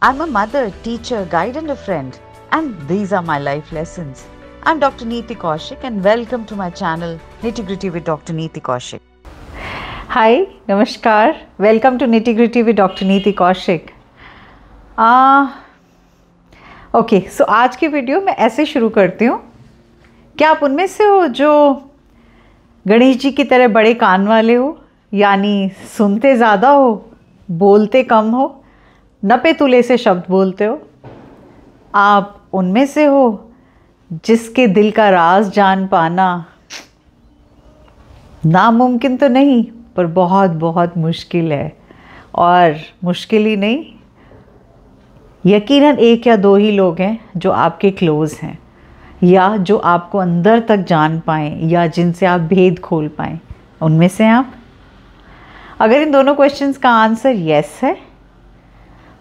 I'm a mother, teacher, guide, and a friend, and these are my life lessons. I'm Dr. Neeti Kaushik, and welcome to my channel Nitty Gritty with Dr. Neeti Kaushik. Hi, Namaskar. Welcome to Nitty Gritty with Dr. Neeti Kaushik. uh, okay. So आज की video मैं ऐसे शुरू करती हूँ क्या आप उनमें से हो जो गणेश जी की तरह बड़े कान वाले हो यानी सुनते ज़्यादा हो बोलते कम हो नपे तुले से शब्द बोलते हो आप उनमें से हो जिसके दिल का राज जान पाना नामुमकिन तो नहीं पर बहुत बहुत मुश्किल है और मुश्किल ही नहीं यकीनन एक या दो ही लोग हैं जो आपके क्लोज़ हैं या जो आपको अंदर तक जान पाएँ या जिनसे आप भेद खोल पाएँ उनमें से आप अगर इन दोनों क्वेश्चंस का आंसर यस है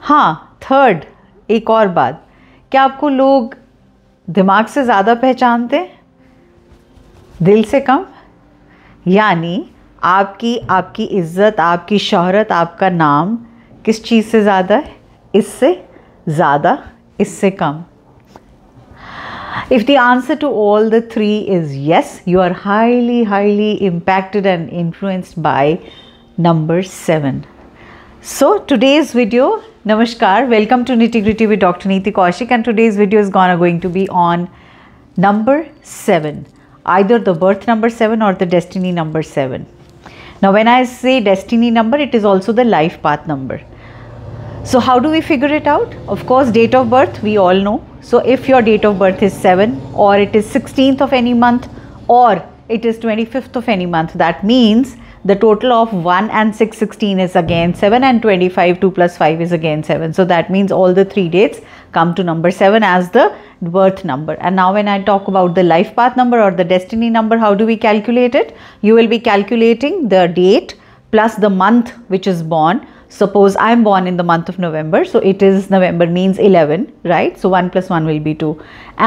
हाँ थर्ड एक और बात क्या आपको लोग दिमाग से ज़्यादा पहचानते दिल से कम यानी आपकी आपकी इज्जत आपकी शहरत आपका नाम किस चीज़ से ज़्यादा है इससे ज़्यादा इससे कम If the answer to all the three is yes, you are highly, highly impacted and influenced by number seven. So today's video Namaskar, welcome to Nitty Gritty with Dr. Neeti Kaushik and today's video is gonna going to be on number 7, either the birth number 7 or the destiny number 7. Now when I say destiny number, it is also the life path number. So how do we figure it out? Of course, date of birth, we all know. So if your date of birth is 7 or it is 16th of any month or it is 25th of any month, that means the total of 1 and 6 16 is again 7 and 25 2 plus 5 is again 7 so that means all the three dates come to number 7 as the birth number and now when I talk about the life path number or the destiny number how do we calculate it you will be calculating the date plus the month which is born suppose I am born in the month of November so it is November means 11 right so 1 plus 1 will be 2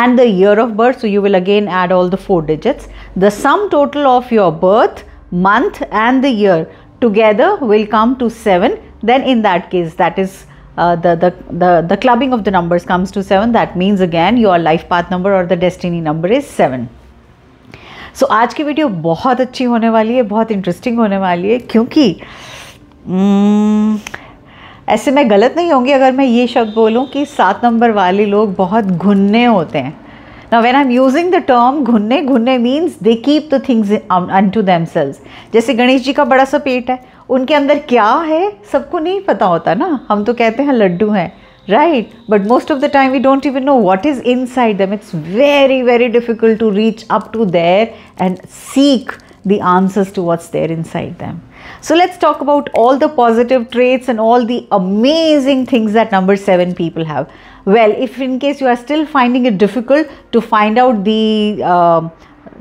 and the year of birth so you will again add all the four digits the sum total of your birth month and the year together will come to 7 then in that case that is uh, the, the, the, the clubbing of the numbers comes to 7 that means again your life path number or the destiny number is 7 so so, आज की video बहुत अच्छी होने वाली है बहुत interesting होने वाली है क्योंकि ऐसे मैं गलत नहीं होंगी अगर मैं ये शब्द बोलूँ कि सात नंबर वाले लोग बहुत घुन्ने होते हैं Now, when I'm using the term ghunne, ghunne means they keep the things um, unto themselves. जैसे गणेश जी का बड़ा सा पेट है उनके अंदर क्या है सबको नहीं पता होता ना right but most of the time we don't even know what is inside them it's very very difficult to reach up to there and seek the answers to what's there inside them so let's talk about all the positive traits and all the amazing things that number 7 people have well if in case you are still finding it difficult to find out the uh,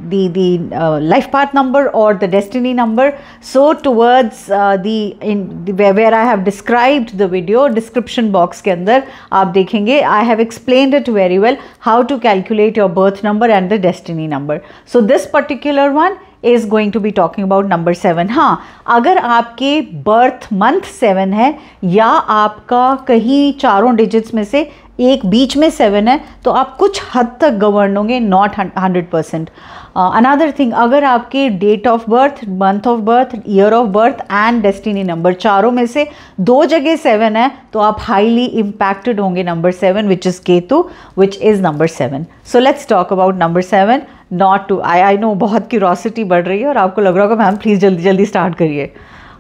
the the uh, life path number or the destiny number so towards uh, the in the, where, where i have described the video description box ke andar aap dekhenge i have explained it very well how to calculate your birth number and the destiny number so this particular one is going to be talking about number 7 ha agar aapke birth month 7 hai ya aapka kahi charon digits mein se एक बीच में seven है तो आप कुछ हद तक govern होंगे not hundred percent another thing अगर आपके date of birth month of birth year of birth and destiny number चारों में से दो जगह सेवन है तो आप हाईली इम्पैक्टेड होंगे number seven which is Ketu which is number seven so let's talk about number seven not to I I know बहुत क्यूरोसिटी बढ़ रही है और आपको लग रहा होगा मैम प्लीज़ जल्दी जल्दी स्टार्ट करिए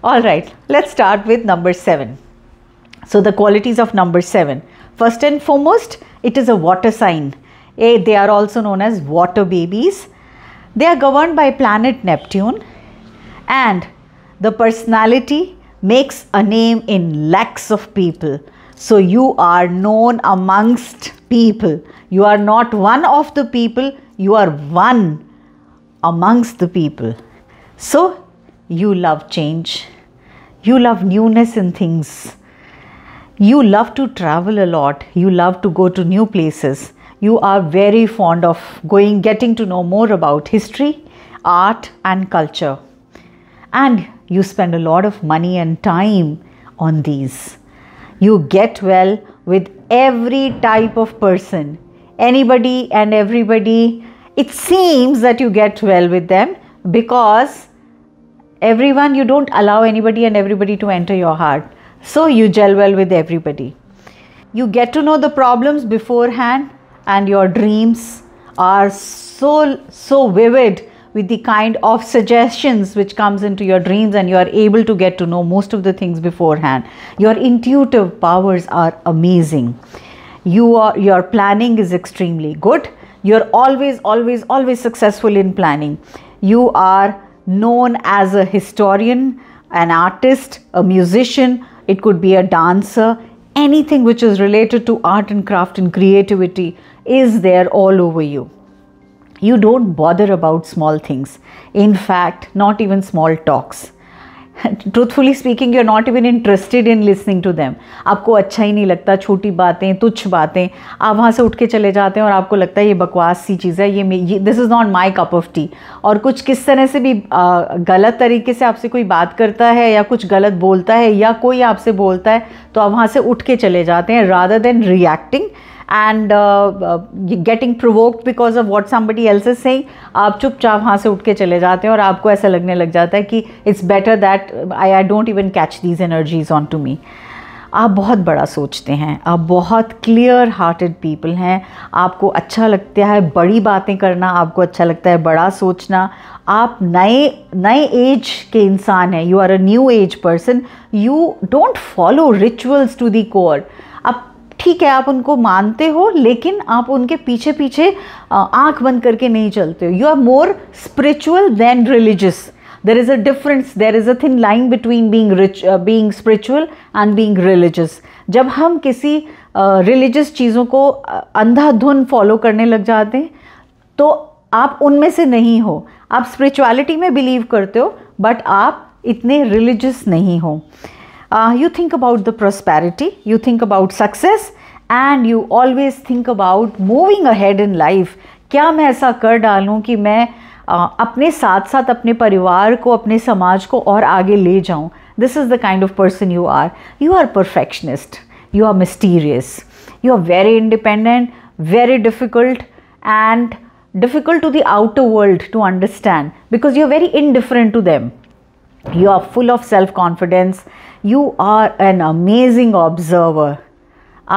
all right let's start with number seven so the qualities of number seven First and foremost, it is a water sign. They are also known as water babies. They are governed by planet Neptune and the personality makes a name in lakhs of people. So you are known amongst people. You are not one of the people, you are one amongst the people. So you love change. You love newness in things you love to travel a lot you love to go to new places you are very fond of going getting to know more about history art and culture and you spend a lot of money and time on these you get well with every type of person anybody and everybody it seems that you get well with them because everyone you don't allow anybody and everybody to enter your heart so you gel well with everybody. You get to know the problems beforehand, and your dreams are so so vivid with the kind of suggestions which comes into your dreams and you are able to get to know most of the things beforehand your intuitive powers are amazing you are your planning is extremely good you're always always always successful in planning you are known as a historian an artist a musician it could be a dancer, anything which is related to art and craft and creativity is there all over you. You don't bother about small things. In fact, not even small talks. Truthfully speaking you are not even interested in listening to them आपको अच्छा ही नहीं लगता छोटी बातें तुच्छ बातें आप वहाँ से उठ के चले जाते हैं और आपको लगता है ये बकवास सी चीज़ है ये this is not my cup of tea और कुछ किस तरह से भी आ, गलत तरीके से आपसे कोई बात करता है या कुछ गलत बोलता है या कोई आपसे बोलता है तो आप वहाँ से उठ के चले जाते हैं rather than reacting and getting provoked because of what somebody else is saying आप चुपचाप वहाँ से उठ के चले जाते हैं और आपको ऐसा लगने लग जाता है कि it's better that I I don't even catch these energies on to me आप बहुत बड़ा सोचते हैं आप बहुत क्लियर हार्टेड पीपल हैं आपको अच्छा लगता है बड़ी बातें करना आपको अच्छा लगता है बड़ा सोचना आप नए नए एज के इंसान हैं you are a new age person you don't follow rituals to the core ठीक है आप उनको मानते हो लेकिन आप उनके पीछे पीछे आंख बंद करके नहीं चलते हो you are more spiritual than religious there is a difference there is a thin line between being rich being spiritual and being religious जब हम किसी रिलीजियस uh, चीज़ों को अंधाधुन फॉलो करने लग जाते हैं तो आप उनमें से नहीं हो आप स्पिरिचुअलिटी में बिलीव करते हो बट आप इतने रिलीजियस नहीं हो Uh, you think about the prosperity, you think about success, and you always think about moving ahead in life. क्या मैं ऐसा कर डालूं कि मैं uh, अपने साथ साथ अपने परिवार को अपने समाज को और आगे ले जाऊं this is the kind of person you are you are perfectionist you are mysterious you are very independent very difficult and difficult to the outer world to understand because you're very indifferent to them. you are full of self confidence you are an amazing observer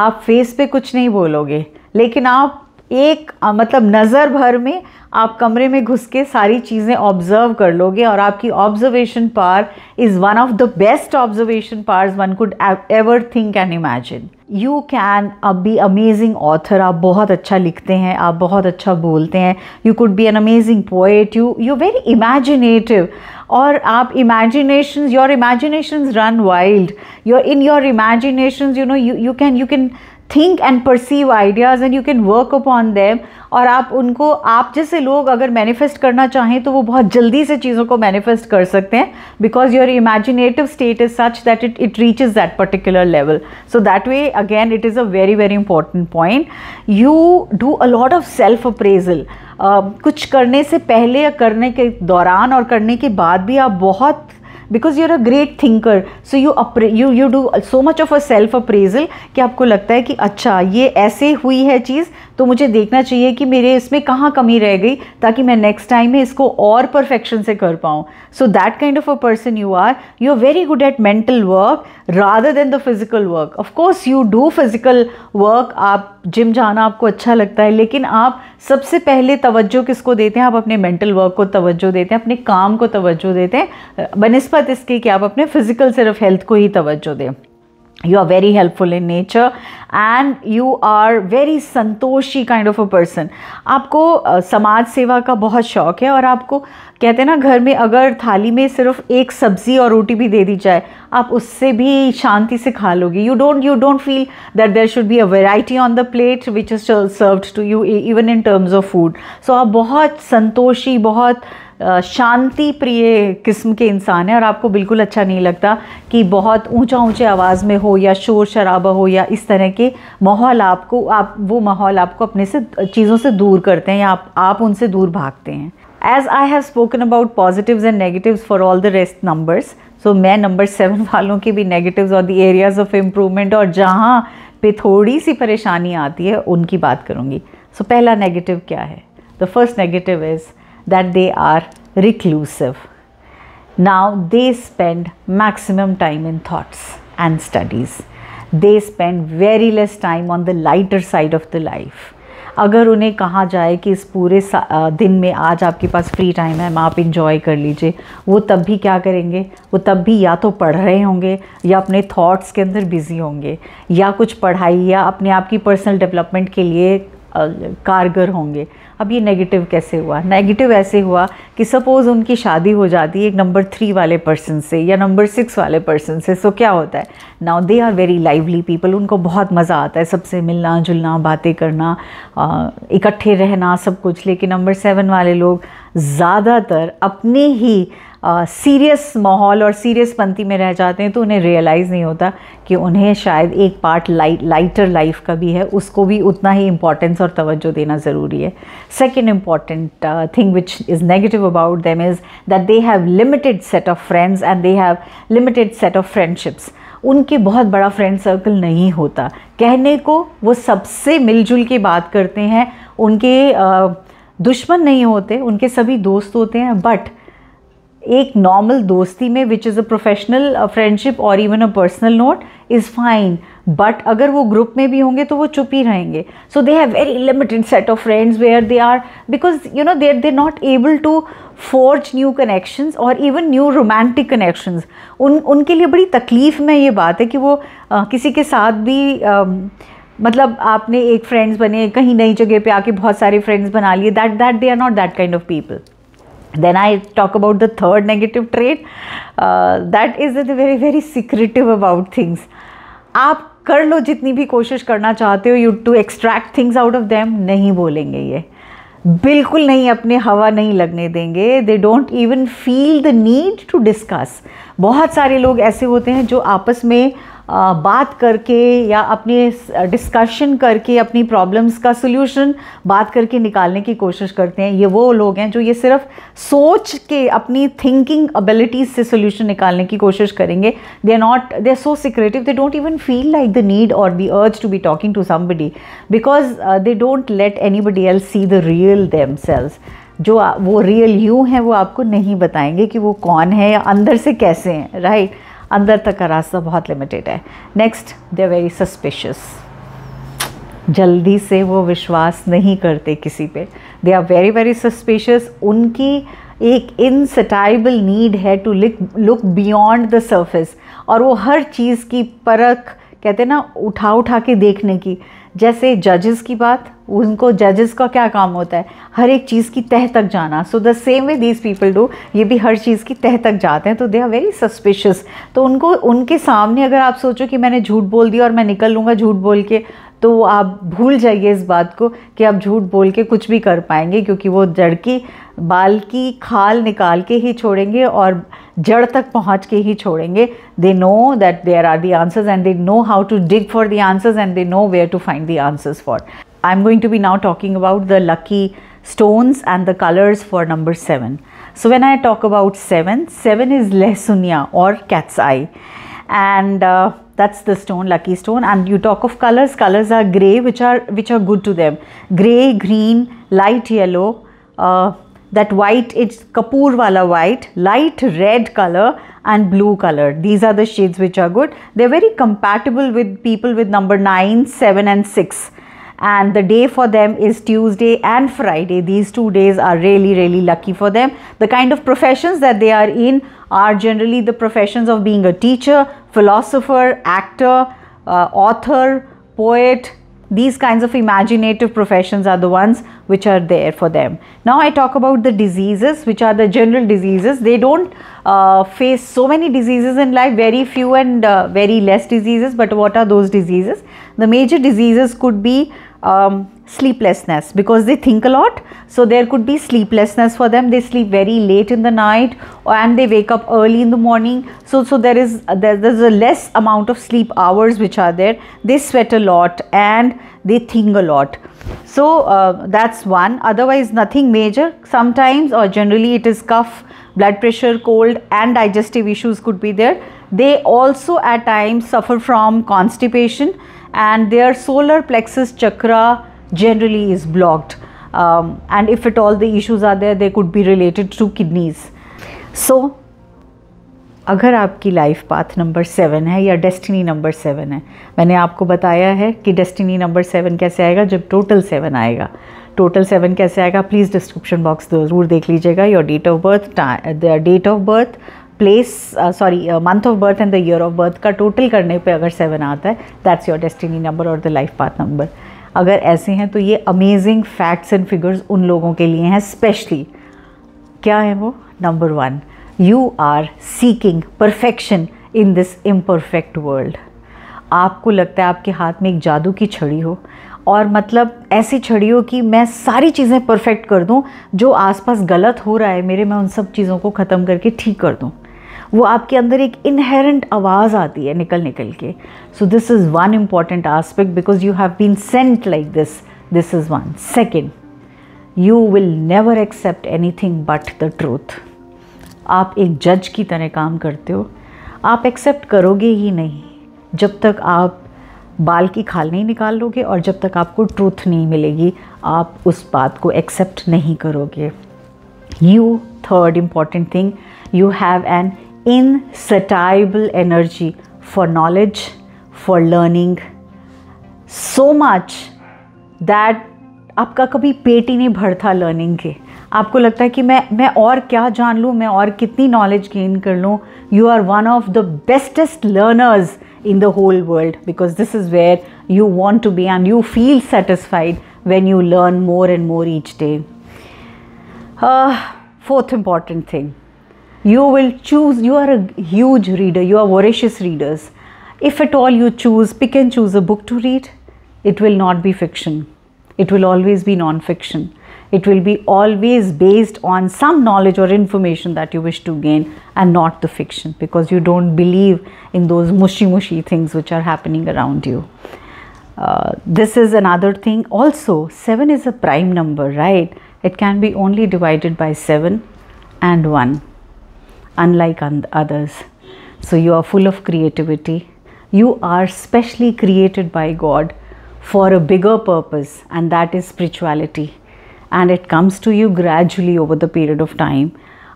आप face पे कुछ नहीं बोलोगे लेकिन आप एक मतलब नज़र भर में आप कमरे में घुस के सारी चीज़ें ऑब्जर्व कर लोगे और आपकी observation power is one of the best observation powers one could ever think and imagine you can अब बी अमेजिंग ऑथर आप बहुत अच्छा लिखते हैं आप बहुत अच्छा बोलते हैं you could be an amazing poet you you very imaginative और आप imagination your imagination run wild your in your imagination you know you you can you can think and perceive ideas and you can work upon them और आप उनको आप जैसे लोग अगर manifest करना चाहें तो वो बहुत जल्दी से चीज़ों को मैनिफेस्ट कर सकते हैं because your imaginative state is such that it it reach is that particular level so that way again it is a very very important point you do a lot of self appraisal कुछ करने से पहले या करने के दौरान और करने के बाद भी आप बहुत because you are a great thinker so you you you do so much of a self appraisal कि आपको लगता है कि अच्छा ये ऐसे हुई है चीज़ तो मुझे देखना चाहिए कि मेरे इसमें कहाँ कमी रह गई ताकि मैं नेक्स्ट टाइम में इसको और परफेक्शन से कर पाऊँ so that kind of a person you are you are very good at mental work rather than the physical work of course you do physical work आप जिम जाना आपको अच्छा लगता है लेकिन आप सबसे पहले तवज्जो किसको देते हैं आप अपने मेंटल वर्क को तवज्जो देते हैं अपने काम को तवज्जो देते हैं बनस्पत बात इसकी कि आप अपने फिज़िकल सिर्फ हेल्थ को ही तवज्जो दें you are very helpful in nature and you are very संतोषी काइंड ऑफ अ पर्सन आपको समाज सेवा का बहुत शौक है और आपको कहते हैं ना घर में अगर थाली में सिर्फ एक सब्ज़ी और रोटी भी दे दी जाए आप उससे भी शांति से खा लोगे you don't you don't feel that there should be a variety on the plate which is served to you even in terms of food so आप बहुत संतोषी बहुत uh, शांति प्रिय किस्म के इंसान हैं और आपको बिल्कुल अच्छा नहीं लगता कि बहुत ऊंचा ऊंचे आवाज़ में हो या शोर शराबा हो या इस तरह के माहौल आपको आप वो माहौल आपको अपने से चीज़ों से दूर करते हैं या आप, आप उनसे दूर भागते हैं as I have spoken about positive and negatives for all the rest numbers so मैं नंबर सेवन वालों के भी नेगेटिव और दी एरियाज़ ऑफ इम्प्रूवमेंट और जहाँ पे थोड़ी सी परेशानी आती है उनकी बात करूँगी सो so, पहला नेगेटिव क्या है the first negative is that they are reclusive. Now they spend maximum time in thoughts and studies. They spend very less time on the lighter side of the life. अगर उन्हें कहा जाए कि इस पूरे दिन में आज आपके पास फ्री टाइम है आप इन्जॉय कर लीजिए वो तब भी क्या करेंगे वो तब भी या तो पढ़ रहे होंगे या अपने थॉट्स के अंदर बिज़ी होंगे या कुछ पढ़ाई या अपने आप की पर्सनल डेवलपमेंट के लिए कारगर होंगे अब ये नेगेटिव कैसे हुआ नेगेटिव ऐसे हुआ कि सपोज़ उनकी शादी हो जाती है एक नंबर थ्री वाले पर्सन से या नंबर सिक्स वाले पर्सन से सो क्या होता है now they are very lively people उनको बहुत मज़ा आता है सबसे मिलना जुलना बातें करना इकट्ठे रहना सब कुछ लेकिन नंबर सेवन वाले लोग ज़्यादातर अपने ही सीरियस माहौल और सीरियस पंथी में रह जाते हैं तो उन्हें रियलाइज़ नहीं होता कि उन्हें शायद एक पार्ट लाइट लाइटर लाइफ का भी है उसको भी उतना ही इम्पॉर्टेंस और तवज्जो देना ज़रूरी है second important thing which is negative about them is that they have limited set of friends and they have limited set of friendships उनके बहुत बड़ा फ्रेंड सर्कल नहीं होता कहने को वो सबसे मिलजुल के बात करते हैं उनके दुश्मन नहीं होते उनके सभी दोस्त होते हैं बट एक नॉर्मल दोस्ती में which is a professional friendship और even a personal note is fine but अगर वो ग्रुप में भी होंगे तो वो चुप ही रहेंगे so they have very limited set of friends where they are because you know there they not able to forge new connections और इवन न्यू रोमांटिक कनेक्शंस उन उनके लिए बड़ी तकलीफ़ में ये बात है कि वो आ, किसी के साथ भी आ, मतलब आपने एक फ्रेंड्स बने कहीं नई जगह पे आके बहुत सारे फ्रेंड्स बना लिए that that they are not that kind of people then i talk about the third negative trait uh, that is that very very secretive about things आप कर लो जितनी भी कोशिश करना चाहते हो you to extract things out of them नहीं बोलेंगे ये बिल्कुल नहीं अपने हवा नहीं लगने देंगे they don't even feel the need to discuss बहुत सारे लोग ऐसे होते हैं जो आपस में बात करके या अपने डिस्कशन करके अपनी प्रॉब्लम्स का सोल्यूशन बात करके निकालने की कोशिश करते हैं ये वो लोग हैं जो ये सिर्फ सोच के अपनी थिंकिंग एबिलिटीज़ से सोल्यूशन निकालने की कोशिश करेंगे they are not they are so secretive they don't even feel like the need और the urge to be talking to somebody because they don't let anybody else see the real themselves जो वो real you हैं वो आपको नहीं बताएंगे कि वो कौन है या अंदर से कैसे हैं राइट right? अंदर तक का रास्ता बहुत लिमिटेड है next they are very suspicious जल्दी से वो विश्वास नहीं करते किसी पे they are very very suspicious उनकी एक इनसटाइबल नीड है टू लिक लुक बियॉन्ड द सर्फेस और वो हर चीज़ की परख कहते हैं ना उठा उठा के देखने की जैसे जजेस की बात उनको जजेस का क्या काम होता है हर एक चीज़ की तह तक जाना so the same way these people do ये भी हर चीज़ की तह तक जाते हैं तो दे आर वेरी सस्पिशियस तो उनको उनके सामने अगर आप सोचो कि मैंने झूठ बोल दिया और मैं निकल लूँगा झूठ बोल के तो आप भूल जाइए इस बात को कि आप झूठ बोल के कुछ भी कर पाएंगे क्योंकि वो जड़ की बाल की खाल निकाल के ही छोड़ेंगे और जड़ तक पहुंच के ही छोड़ेंगे they know that there are the answers and they know how to dig for the answers and they know where to find the answers for I'm going to be now talking about the lucky stones and the colors for number 7. So when I talk about 7, 7 is Lesunia or cat's eye and uh, that's the stone lucky stone and you talk of colors colors are gray which are which are good to them gray green light yellow uh, that white it's kapoor wala white light red color and blue color these are the shades which are good they're very compatible with people with number 9 7 and 6 and the day for them is Tuesday and Friday. These two days are really, really lucky for them. The kind of professions that they are in are generally the professions of being a teacher, philosopher, actor, uh, author, poet, these kinds of imaginative professions are the ones which are there for them. Now I talk about the diseases which are the general diseases. They don't uh, face so many diseases in life, very few and uh, very less diseases. But what are those diseases? The major diseases could be um, sleeplessness because they think a lot. So there could be sleeplessness for them. They sleep very late in the night and they wake up early in the morning. So so there is there, there's a less amount of sleep hours which are there. They sweat a lot and they think a lot. So uh, that's one. Otherwise nothing major. Sometimes or generally it is cough, blood pressure, cold and digestive issues could be there. They also at times suffer from constipation and their solar plexus chakra generally is blocked. Um, and if at all the issues are there, they could be related to kidneys. So, अगर आपकी life path number seven है या destiny number seven है मैंने आपको बताया है कि डेस्टिनी नंबर सेवन कैसे आएगा जब टोटल सेवन आएगा टोटल सेवन कैसे आएगा प्लीज़ डिस्क्रिप्शन बॉक्स ज़रूर देख लीजिएगा your date of birth date of birth place sorry month of birth and the year of birth का टोटल करने पे अगर सेवन आता है दैट्स योर डेस्टिनी नंबर और द लाइफ पाथ नंबर अगर ऐसे हैं तो ये अमेजिंग फैक्ट्स एंड फिगर्स उन लोगों के लिए हैं स्पेशली क्या है वो number one you are seeking perfection in this imperfect world आपको लगता है आपके हाथ में एक जादू की छड़ी हो और मतलब ऐसी छड़ी हो कि मैं सारी चीज़ें परफेक्ट कर दूं जो आसपास गलत हो रहा है मेरे मैं उन सब चीज़ों को ख़त्म करके ठीक कर दूं वो आपके अंदर एक इनहेरेंट आवाज़ आती है निकल निकल के so this is one important aspect because you have been sent like this this is one second you will never accept anything but the truth आप एक जज की तरह काम करते हो आप एक्सेप्ट करोगे ही नहीं जब तक आप बाल की खाल नहीं निकाल लोगे और जब तक आपको ट्रूथ नहीं मिलेगी आप उस बात को एक्सेप्ट नहीं करोगे you third important thing you have an insatiable energy for knowledge, for learning, so much that आपका कभी पेट ही नहीं भरता लर्निंग के आपको लगता है कि मैं मैं और क्या जान लूँ मैं और कितनी नॉलेज गेन कर लूँ you are one of the bestest learners in the whole world because this is where you want to be and you feel satisfied when you learn more and more each day fourth important thing you will choose you are a huge reader you are voracious readers if at all you choose pick and choose a book to read it will not be fiction it will always be non fiction it will be always based on some knowledge or information that you wish to gain and not the fiction because you don't believe in those mushy mushy things which are happening around you uh, this is another thing also 7 is a prime number right it can be only divided by 7 and 1 unlike others. So you are full of creativity. You are specially created by God for a bigger purpose, and that is spirituality. And it comes to you gradually over the period of time.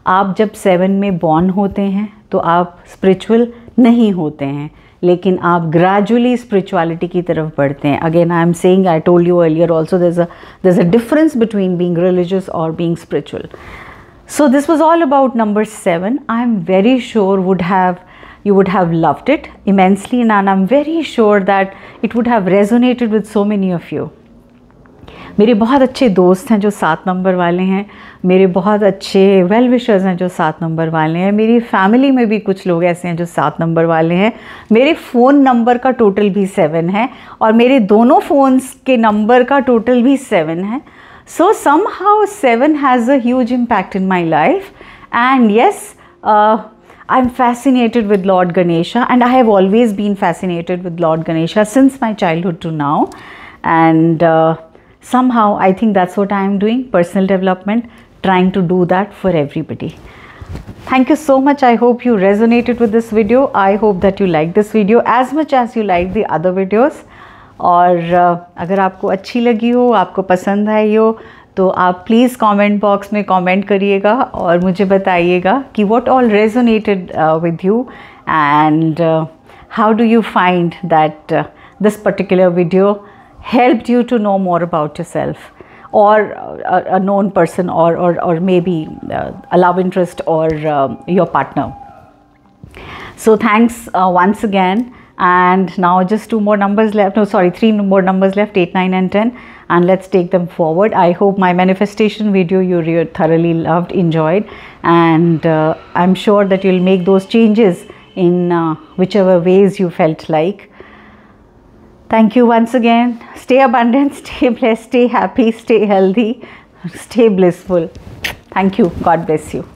आप जब seven में born होते हैं तो आप spiritual नहीं होते हैं लेकिन आप ग्रेजुअली स्पिरिचुअलिटी की तरफ बढ़ते हैं again I am saying I told you earlier also there a there a difference between being religious और being spiritual So this was all about number 7. I am very sure would have you would have loved it immensely and I'm very sure that it would have resonated with so many of you. मेरे बहुत अच्छे दोस्त हैं जो सात number वाले हैं मेरे बहुत अच्छे वेल विशर्स हैं जो सात नंबर वाले हैं मेरी फैमिली में भी कुछ लोग ऐसे हैं जो सात नंबर वाले हैं मेरे फ़ोन नंबर का टोटल भी सेवन है और मेरे दोनों फ़ोन्स के नंबर का टोटल भी सेवन है So somehow 7 has a huge impact in my life. And yes, uh, I'm fascinated with Lord Ganesha and I have always been fascinated with Lord Ganesha since my childhood to now. And uh, somehow I think that's what I'm doing, personal development, trying to do that for everybody. Thank you so much. I hope you resonated with this video. I hope that you liked this video as much as you liked the other videos. और अगर आपको अच्छी लगी हो आपको पसंद आई हो तो आप प्लीज़ कमेंट बॉक्स में कमेंट करिएगा और मुझे बताइएगा कि what all resonated with you and how do you find that this particular video help you to know more about yourself और अ नोन पर्सन और maybe a love interest और your partner so thanks once again and now just two more numbers left no sorry three more numbers left 8 9 and 10 and let's take them forward i hope my manifestation video you thoroughly loved enjoyed and uh, i'm sure that you'll make those changes in uh, whichever ways you felt like thank you once again stay abundant stay blessed stay happy stay healthy stay blissful thank you god bless you